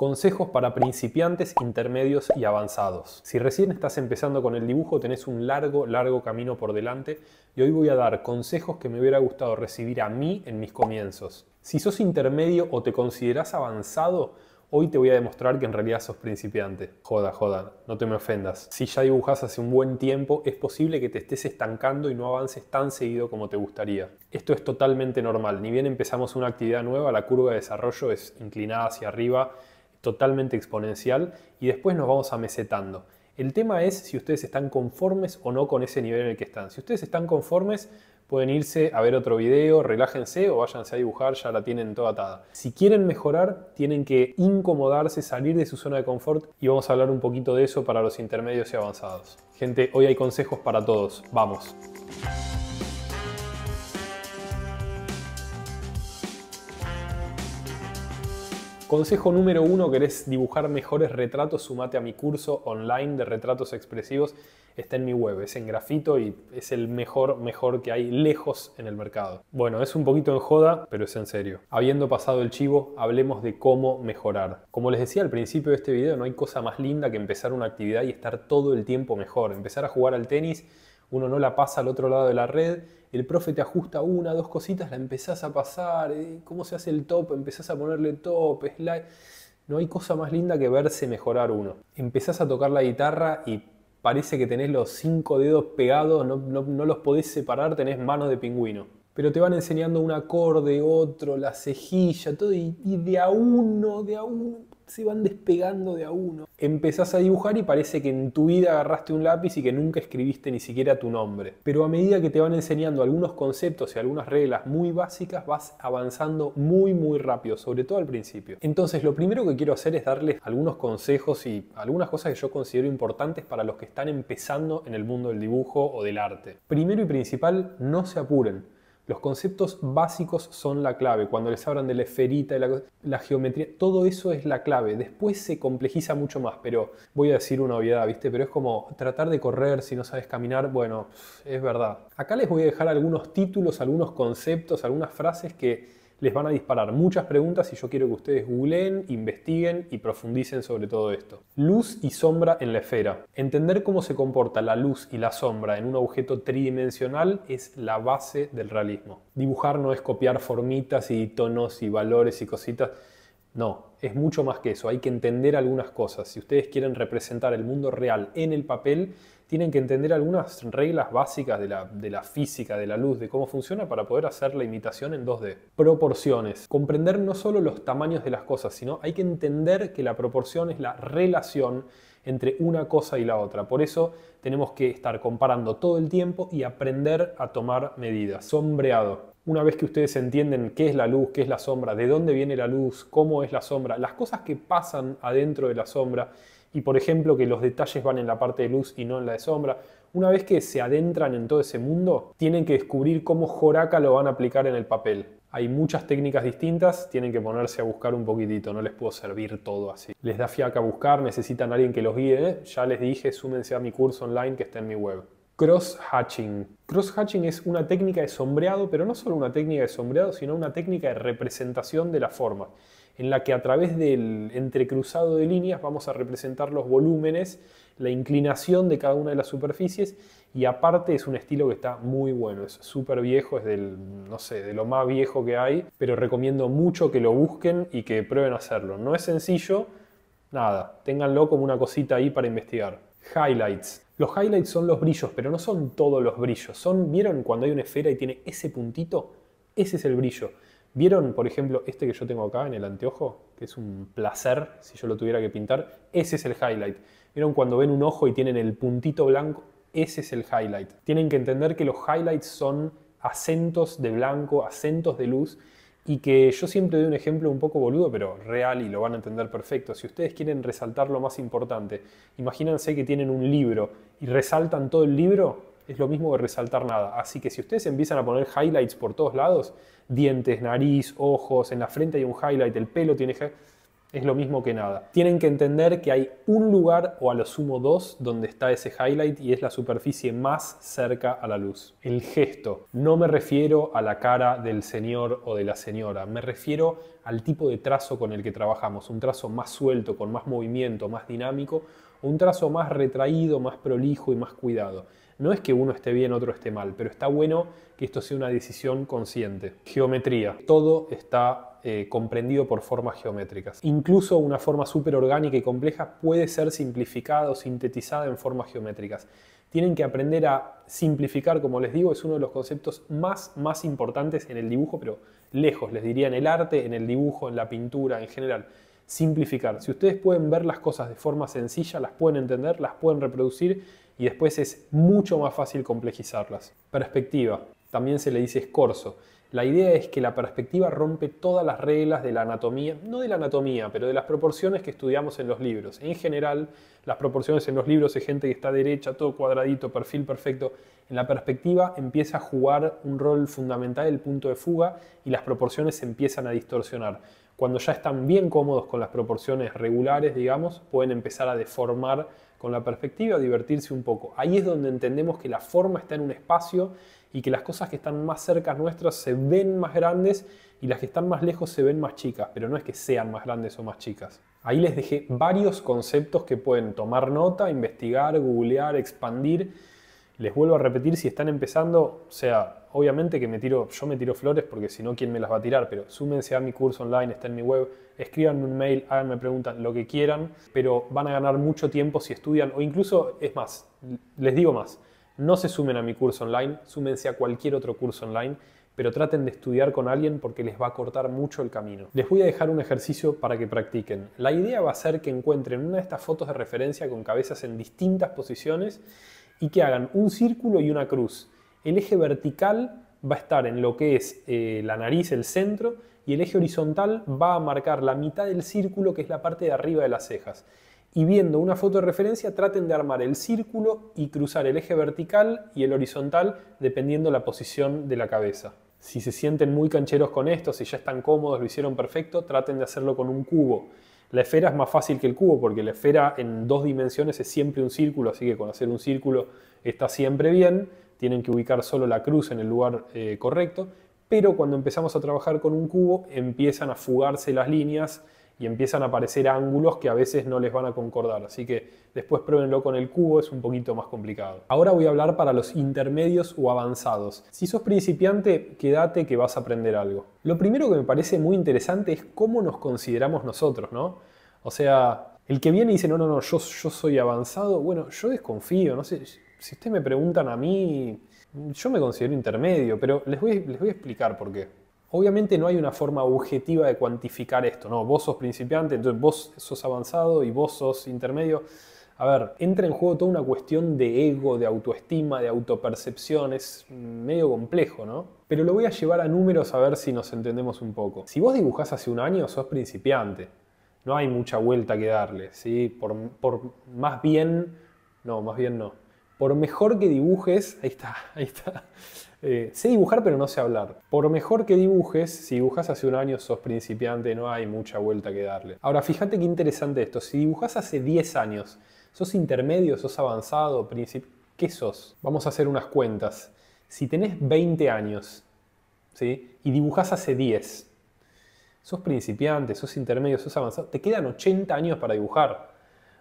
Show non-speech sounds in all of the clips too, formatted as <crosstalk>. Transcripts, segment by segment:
Consejos para principiantes, intermedios y avanzados. Si recién estás empezando con el dibujo, tenés un largo, largo camino por delante y hoy voy a dar consejos que me hubiera gustado recibir a mí en mis comienzos. Si sos intermedio o te considerás avanzado, hoy te voy a demostrar que en realidad sos principiante. Joda, joda, no te me ofendas. Si ya dibujas hace un buen tiempo, es posible que te estés estancando y no avances tan seguido como te gustaría. Esto es totalmente normal. Ni bien empezamos una actividad nueva, la curva de desarrollo es inclinada hacia arriba totalmente exponencial y después nos vamos a mesetando El tema es si ustedes están conformes o no con ese nivel en el que están. Si ustedes están conformes, pueden irse a ver otro video, relájense o váyanse a dibujar, ya la tienen toda atada. Si quieren mejorar, tienen que incomodarse, salir de su zona de confort y vamos a hablar un poquito de eso para los intermedios y avanzados. Gente, hoy hay consejos para todos. Vamos. Consejo número uno, querés dibujar mejores retratos, sumate a mi curso online de retratos expresivos. Está en mi web, es en grafito y es el mejor, mejor que hay lejos en el mercado. Bueno, es un poquito en joda, pero es en serio. Habiendo pasado el chivo, hablemos de cómo mejorar. Como les decía al principio de este video, no hay cosa más linda que empezar una actividad y estar todo el tiempo mejor. Empezar a jugar al tenis uno no la pasa al otro lado de la red, el profe te ajusta una, dos cositas, la empezás a pasar, eh, cómo se hace el top, empezás a ponerle top, slide. No hay cosa más linda que verse mejorar uno. Empezás a tocar la guitarra y parece que tenés los cinco dedos pegados, no, los podés separar, tenés manos de pingüino. Pero te van enseñando un acorde, otro, la cejilla, todo, y de a uno, de a uno se van despegando de a uno. Empezás a dibujar y parece que en tu vida agarraste un lápiz y que nunca escribiste ni siquiera tu nombre. Pero a medida que te van enseñando algunos conceptos y algunas reglas muy básicas, vas avanzando muy muy rápido, sobre todo al principio. Entonces lo primero que quiero hacer es darles algunos consejos y algunas cosas que yo considero importantes para los que están empezando en el mundo del dibujo o del arte. Primero y principal, no se apuren. Los conceptos básicos son la clave. Cuando les hablan de la esferita, la, la, geometría, todo eso es la clave. Después se complejiza mucho más, pero voy a decir una obviedad, ¿viste? Pero es como tratar de correr si no sabes caminar. Bueno, es verdad. Acá les voy a dejar algunos títulos, algunos conceptos, algunas frases que les van a disparar muchas preguntas y yo quiero que ustedes googleen, investiguen y profundicen sobre todo esto. Luz y sombra en la esfera. Entender cómo se comporta la luz y la sombra en un objeto tridimensional es la base del realismo. Dibujar no es copiar formitas y tonos y valores y cositas no, es mucho más que eso, hay que entender algunas cosas. Si ustedes quieren representar el mundo real en el papel, tienen que entender algunas reglas básicas de la, física, de la luz, de cómo funciona para poder hacer la imitación en 2D. Proporciones. Comprender no solo los tamaños de las cosas, sino hay que entender que la proporción es la relación entre una cosa y la otra. Por eso tenemos que estar comparando todo el tiempo y aprender a tomar medidas. Sombreado. Una vez que ustedes entienden qué es la luz, qué es la sombra, de dónde viene la luz, cómo es la sombra, las cosas que pasan adentro de la sombra, y por ejemplo que los detalles van en la parte de luz y no en la de sombra, una vez que se adentran en todo ese mundo, tienen que descubrir cómo Joraca lo van a aplicar en el papel. Hay muchas técnicas distintas, tienen que ponerse a buscar un poquitito, no les puedo servir todo así. Les da fiaca buscar, necesitan a alguien que los guíe, ya les dije, súmense a mi curso online que está en mi web. Cross-hatching. Cross-hatching es una técnica de sombreado, pero no solo una técnica de sombreado, sino una técnica de representación de la forma en la que a través del entrecruzado de líneas vamos a representar los volúmenes, la inclinación de cada una de las superficies y aparte es un estilo que está muy bueno, es súper viejo, es del, no sé, de lo más viejo que hay, pero recomiendo mucho que lo busquen y que prueben hacerlo. No es sencillo, nada, ténganlo como una cosita ahí para investigar. Highlights. Los highlights son los brillos, pero no son todos los brillos. Son, ¿vieron cuando hay una esfera y tiene ese puntito? Ese es el brillo. ¿Vieron, por ejemplo, este que yo tengo acá en el anteojo? Que es un placer si yo lo tuviera que pintar. Ese es el highlight. ¿Vieron cuando ven un ojo y tienen el puntito blanco? Ese es el highlight. Tienen que entender que los highlights son acentos de blanco, acentos de luz, y que yo siempre doy un ejemplo un poco boludo, pero real y lo van a entender perfecto. Si ustedes quieren resaltar lo más importante, imagínense que tienen un libro y resaltan todo el libro, es lo mismo que resaltar nada. Así que si ustedes empiezan a poner highlights por todos lados, dientes, nariz, ojos, en la frente hay un highlight, el pelo tiene es lo mismo que nada. Tienen que entender que hay un lugar o a lo sumo dos donde está ese highlight y es la superficie más cerca a la luz. El gesto. No me refiero a la cara del señor o de la señora, me refiero al tipo de trazo con el que trabajamos, un trazo más suelto, con más movimiento, más dinámico, un trazo más retraído, más prolijo y más cuidado. No es que uno esté bien, otro esté mal, pero está bueno que esto sea una decisión consciente. Geometría. Todo está eh, comprendido por formas geométricas. Incluso una forma súper orgánica y compleja puede ser simplificada o sintetizada en formas geométricas. Tienen que aprender a simplificar, como les digo, es uno de los conceptos más, más importantes en el dibujo, pero lejos, les diría, en el arte, en el dibujo, en la pintura, en general simplificar. Si ustedes pueden ver las cosas de forma sencilla, las pueden entender, las pueden reproducir y después es mucho más fácil complejizarlas. Perspectiva, también se le dice escorzo. La idea es que la perspectiva rompe todas las reglas de la anatomía, no de la anatomía, pero de las proporciones que estudiamos en los libros. En general, las proporciones en los libros es gente que está derecha, todo cuadradito, perfil perfecto. En la perspectiva empieza a jugar un rol fundamental el punto de fuga y las proporciones se empiezan a distorsionar. Cuando ya están bien cómodos con las proporciones regulares, digamos, pueden empezar a deformar con la perspectiva, divertirse un poco. Ahí es donde entendemos que la forma está en un espacio y que las cosas que están más cerca nuestras se ven más grandes y las que están más lejos se ven más chicas, pero no es que sean más grandes o más chicas. Ahí les dejé varios conceptos que pueden tomar nota, investigar, googlear, expandir les vuelvo a repetir, si están empezando, o sea, obviamente que me tiro, yo me tiro flores porque si no, ¿quién me las va a tirar? Pero súmense a mi curso online, está en mi web, escríbanme un mail, háganme preguntas, lo que quieran, pero van a ganar mucho tiempo si estudian, o incluso, es más, les digo más, no se sumen a mi curso online, súmense a cualquier otro curso online, pero traten de estudiar con alguien porque les va a cortar mucho el camino. Les voy a dejar un ejercicio para que practiquen. La idea va a ser que encuentren una de estas fotos de referencia con cabezas en distintas posiciones y que hagan un círculo y una cruz. El eje vertical va a estar en lo que es eh, la nariz, el centro, y el eje horizontal va a marcar la mitad del círculo, que es la parte de arriba de las cejas. Y viendo una foto de referencia, traten de armar el círculo y cruzar el eje vertical y el horizontal, dependiendo la posición de la cabeza. Si se sienten muy cancheros con esto, si ya están cómodos, lo hicieron perfecto, traten de hacerlo con un cubo. La esfera es más fácil que el cubo porque la esfera en dos dimensiones es siempre un círculo, así que con hacer un círculo está siempre bien. Tienen que ubicar solo la cruz en el lugar eh, correcto. Pero cuando empezamos a trabajar con un cubo empiezan a fugarse las líneas y empiezan a aparecer ángulos que a veces no les van a concordar. Así que después pruébenlo con el cubo, es un poquito más complicado. Ahora voy a hablar para los intermedios o avanzados. Si sos principiante, quédate que vas a aprender algo. Lo primero que me parece muy interesante es cómo nos consideramos nosotros, ¿no? O sea, el que viene y dice, no, no, no, yo, yo soy avanzado, bueno, yo desconfío, no sé, si ustedes me preguntan a mí, yo me considero intermedio, pero les voy, les voy a explicar por qué. Obviamente no hay una forma objetiva de cuantificar esto, ¿no? Vos sos principiante, entonces vos sos avanzado y vos sos intermedio. A ver, entra en juego toda una cuestión de ego, de autoestima, de autopercepción, es medio complejo, ¿no? Pero lo voy a llevar a números a ver si nos entendemos un poco. Si vos dibujás hace un año, sos principiante. No hay mucha vuelta que darle, ¿sí? Por, por más bien, no, más bien no por mejor que dibujes, ahí está, <laughs> ahí está. Eh, sé dibujar pero no sé hablar. Por mejor que dibujes, si dibujas hace un año sos principiante, no hay mucha vuelta que darle. Ahora, fíjate qué interesante esto. Si dibujas hace 10 años, sos intermedio, sos avanzado, ¿qué sos? Vamos a hacer unas cuentas. Si tenés 20 años ¿sí? y dibujas hace 10, sos principiante, sos intermedio, sos avanzado, te quedan 80 años para dibujar.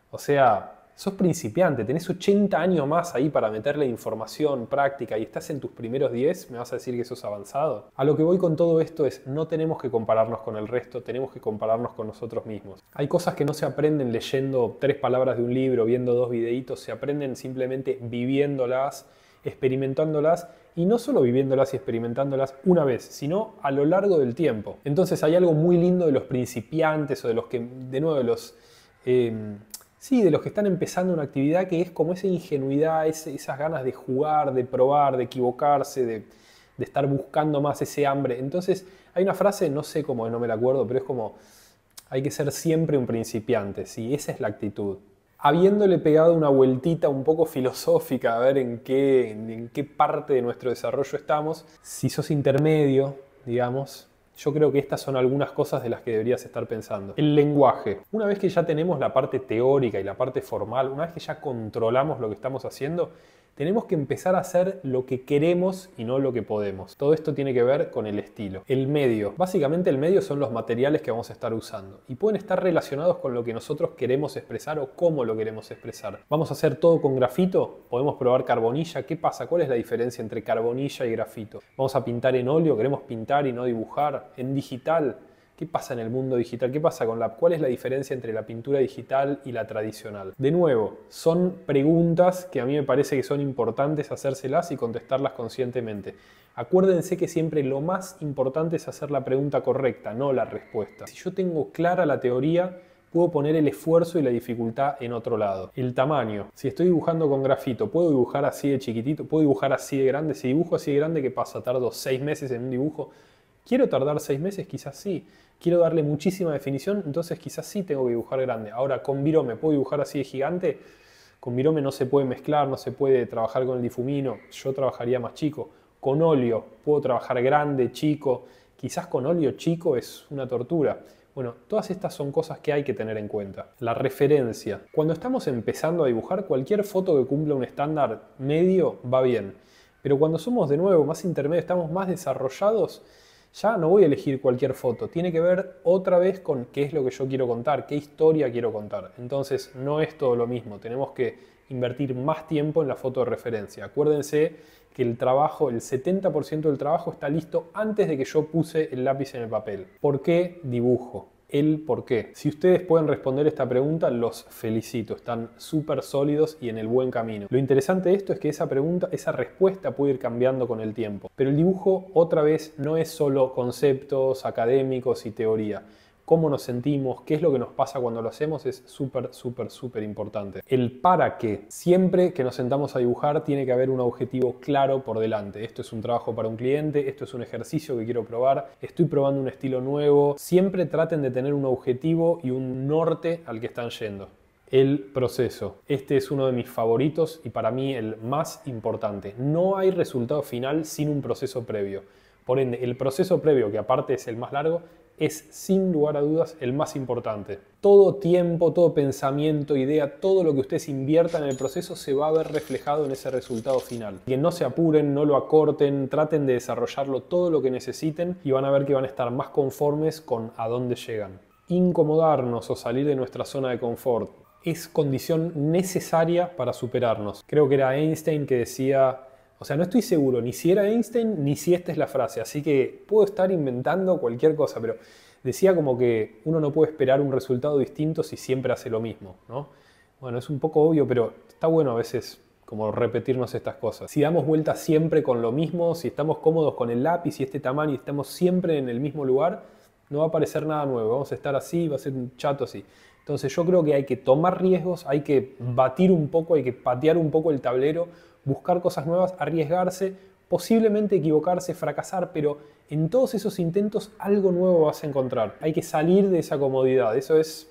O sea, sos principiante, tenés 80 años más ahí para meterle información, práctica y estás en tus primeros 10, ¿me vas a decir que sos avanzado? A lo que voy con todo esto es, no tenemos que compararnos con el resto, tenemos que compararnos con nosotros mismos. Hay cosas que no se aprenden leyendo tres palabras de un libro, viendo dos videitos, se aprenden simplemente viviéndolas, experimentándolas y no solo viviéndolas y experimentándolas una vez, sino a lo largo del tiempo. Entonces hay algo muy lindo de los principiantes o de los que, de nuevo, de los... Eh, Sí, de los que están empezando una actividad que es como esa ingenuidad, esas ganas de jugar, de probar, de equivocarse, de, estar buscando más ese hambre. Entonces, hay una frase, no sé cómo, no me la acuerdo, pero es como, hay que ser siempre un principiante, sí, esa es la actitud. Habiéndole pegado una vueltita un poco filosófica a ver en qué, en qué parte de nuestro desarrollo estamos, si sos intermedio, digamos, yo creo que estas son algunas cosas de las que deberías estar pensando. El lenguaje. Una vez que ya tenemos la parte teórica y la parte formal, una vez que ya controlamos lo que estamos haciendo, tenemos que empezar a hacer lo que queremos y no lo que podemos. Todo esto tiene que ver con el estilo. El medio. Básicamente el medio son los materiales que vamos a estar usando y pueden estar relacionados con lo que nosotros queremos expresar o cómo lo queremos expresar. ¿Vamos a hacer todo con grafito? ¿Podemos probar carbonilla? ¿Qué pasa? ¿Cuál es la diferencia entre carbonilla y grafito? ¿Vamos a pintar en óleo? ¿Queremos pintar y no dibujar? ¿En digital? ¿Qué pasa en el mundo digital? ¿Qué pasa con la ¿Cuál es la diferencia entre la pintura digital y la tradicional? De nuevo, son preguntas que a mí me parece que son importantes hacérselas y contestarlas conscientemente. Acuérdense que siempre lo más importante es hacer la pregunta correcta, no la respuesta. Si yo tengo clara la teoría, puedo poner el esfuerzo y la dificultad en otro lado. El tamaño. Si estoy dibujando con grafito, ¿puedo dibujar así de chiquitito? ¿Puedo dibujar así de grande? Si dibujo así de grande, ¿qué pasa? ¿Tardo seis meses en un dibujo? ¿Quiero tardar seis meses? Quizás sí. ¿Quiero darle muchísima definición? Entonces quizás sí tengo que dibujar grande. Ahora, con virome, ¿puedo dibujar así de gigante? Con virome no se puede mezclar, no se puede trabajar con el difumino. Yo trabajaría más chico. Con óleo, puedo trabajar grande, chico. Quizás con óleo chico es una tortura. Bueno, todas estas son cosas que hay que tener en cuenta. La referencia. Cuando estamos empezando a dibujar, cualquier foto que cumpla un estándar medio va bien. Pero cuando somos de nuevo más intermedio, estamos más desarrollados, ya no voy a elegir cualquier foto, tiene que ver otra vez con qué es lo que yo quiero contar, qué historia quiero contar. Entonces no es todo lo mismo, tenemos que invertir más tiempo en la foto de referencia. Acuérdense que el trabajo, el 70% del trabajo está listo antes de que yo puse el lápiz en el papel. ¿Por qué dibujo? el por qué. Si ustedes pueden responder esta pregunta, los felicito, están súper sólidos y en el buen camino. Lo interesante de esto es que esa pregunta, esa respuesta puede ir cambiando con el tiempo. Pero el dibujo, otra vez, no es solo conceptos académicos y teoría cómo nos sentimos, qué es lo que nos pasa cuando lo hacemos, es súper, súper, súper importante. El para qué. Siempre que nos sentamos a dibujar tiene que haber un objetivo claro por delante. Esto es un trabajo para un cliente, esto es un ejercicio que quiero probar, estoy probando un estilo nuevo. Siempre traten de tener un objetivo y un norte al que están yendo el proceso. Este es uno de mis favoritos y para mí el más importante. No hay resultado final sin un proceso previo. Por ende, el proceso previo, que aparte es el más largo, es sin lugar a dudas el más importante. Todo tiempo, todo pensamiento, idea, todo lo que ustedes inviertan en el proceso se va a ver reflejado en ese resultado final. Que no se apuren, no lo acorten, traten de desarrollarlo todo lo que necesiten y van a ver que van a estar más conformes con a dónde llegan. Incomodarnos o salir de nuestra zona de confort es condición necesaria para superarnos. Creo que era Einstein que decía o sea, no estoy seguro ni si era Einstein ni si esta es la frase, así que puedo estar inventando cualquier cosa, pero decía como que uno no puede esperar un resultado distinto si siempre hace lo mismo, ¿no? Bueno, es un poco obvio, pero está bueno a veces como repetirnos estas cosas. Si damos vueltas siempre con lo mismo, si estamos cómodos con el lápiz y este tamaño y estamos siempre en el mismo lugar, no va a aparecer nada nuevo, vamos a estar así, va a ser un chato así. Entonces yo creo que hay que tomar riesgos, hay que batir un poco, hay que patear un poco el tablero, buscar cosas nuevas, arriesgarse, posiblemente equivocarse, fracasar, pero en todos esos intentos algo nuevo vas a encontrar. Hay que salir de esa comodidad, eso es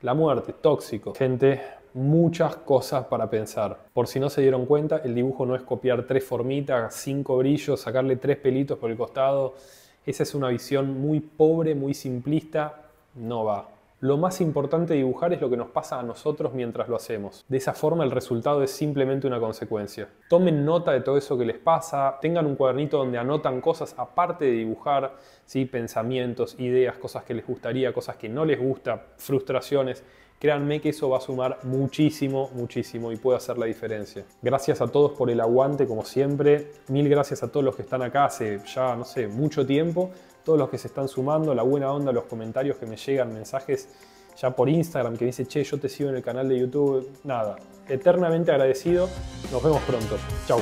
la muerte, tóxico. Gente, muchas cosas para pensar. Por si no se dieron cuenta, el dibujo no es copiar tres formitas, cinco brillos, sacarle tres pelitos por el costado. Esa es una visión muy pobre, muy simplista, no va. Lo más importante de dibujar es lo que nos pasa a nosotros mientras lo hacemos. De esa forma el resultado es simplemente una consecuencia. Tomen nota de todo eso que les pasa, tengan un cuadernito donde anotan cosas aparte de dibujar, ¿sí? pensamientos, ideas, cosas que les gustaría, cosas que no les gusta, frustraciones. Créanme que eso va a sumar muchísimo, muchísimo y puede hacer la diferencia. Gracias a todos por el aguante como siempre. Mil gracias a todos los que están acá hace ya, no sé, mucho tiempo todos los que se están sumando, la buena onda, los comentarios que me llegan, mensajes ya por Instagram que dice, che, yo te sigo en el canal de YouTube. Nada, eternamente agradecido. Nos vemos pronto. chao